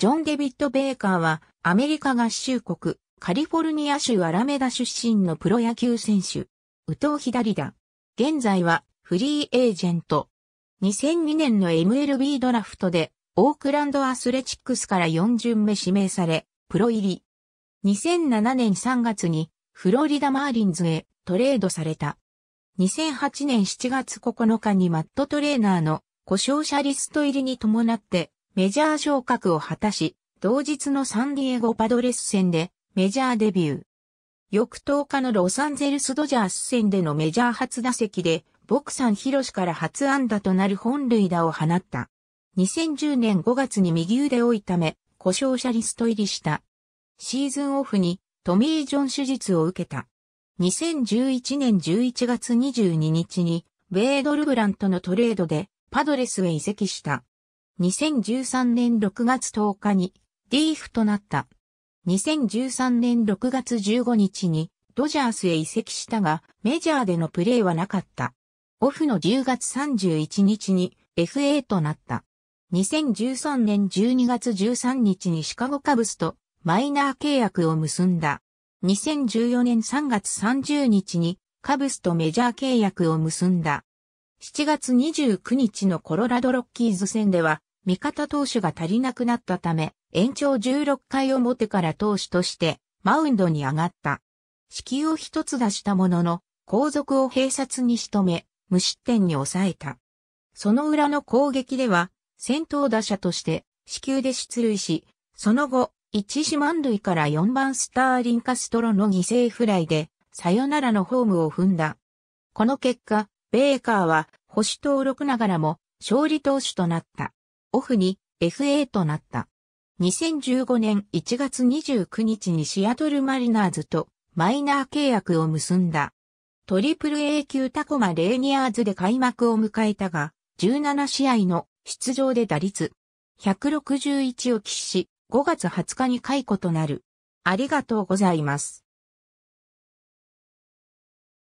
ジョン・デビッド・ベーカーは、アメリカ合衆国、カリフォルニア州アラメダ出身のプロ野球選手。宇藤左だ。現在は、フリーエージェント。2002年の MLB ドラフトで、オークランドアスレチックスから4巡目指名され、プロ入り。2007年3月に、フロリダ・マーリンズへトレードされた。2008年7月9日にマットトレーナーの故障者リスト入りに伴ってメジャー昇格を果たし、同日のサンディエゴパドレス戦でメジャーデビュー。翌10日のロサンゼルスドジャース戦でのメジャー初打席で、ボクサン・ヒロシから初安打となる本塁打を放った。2010年5月に右腕を痛め、故障者リスト入りした。シーズンオフにトミー・ジョン手術を受けた。2011年11月22日に、ベイド・ルブラントのトレードでパドレスへ移籍した。2013年6月10日にディーフとなった。2013年6月15日にドジャースへ移籍したが、メジャーでのプレーはなかった。オフの10月31日に FA となった。2013年12月13日にシカゴカブスとマイナー契約を結んだ。2014年3月30日にカブスとメジャー契約を結んだ。7月29日のコロラドロッキーズ戦では味方投手が足りなくなったため、延長16回表から投手としてマウンドに上がった。指揮を一つ出したものの、後続を併殺に仕留め、無失点に抑えた。その裏の攻撃では、先頭打者として死球で出塁し、その後、一時万塁から4番スターリン・カストロの犠牲フライで、さよならのホームを踏んだ。この結果、ベーカーは保守登録ながらも勝利投手となった。オフに FA となった。2015年1月29日にシアトルマリナーズとマイナー契約を結んだ。トリプル A 級タコマレーニアーズで開幕を迎えたが、17試合の出場で打率161を喫し、5月20日に解雇となる。ありがとうございます。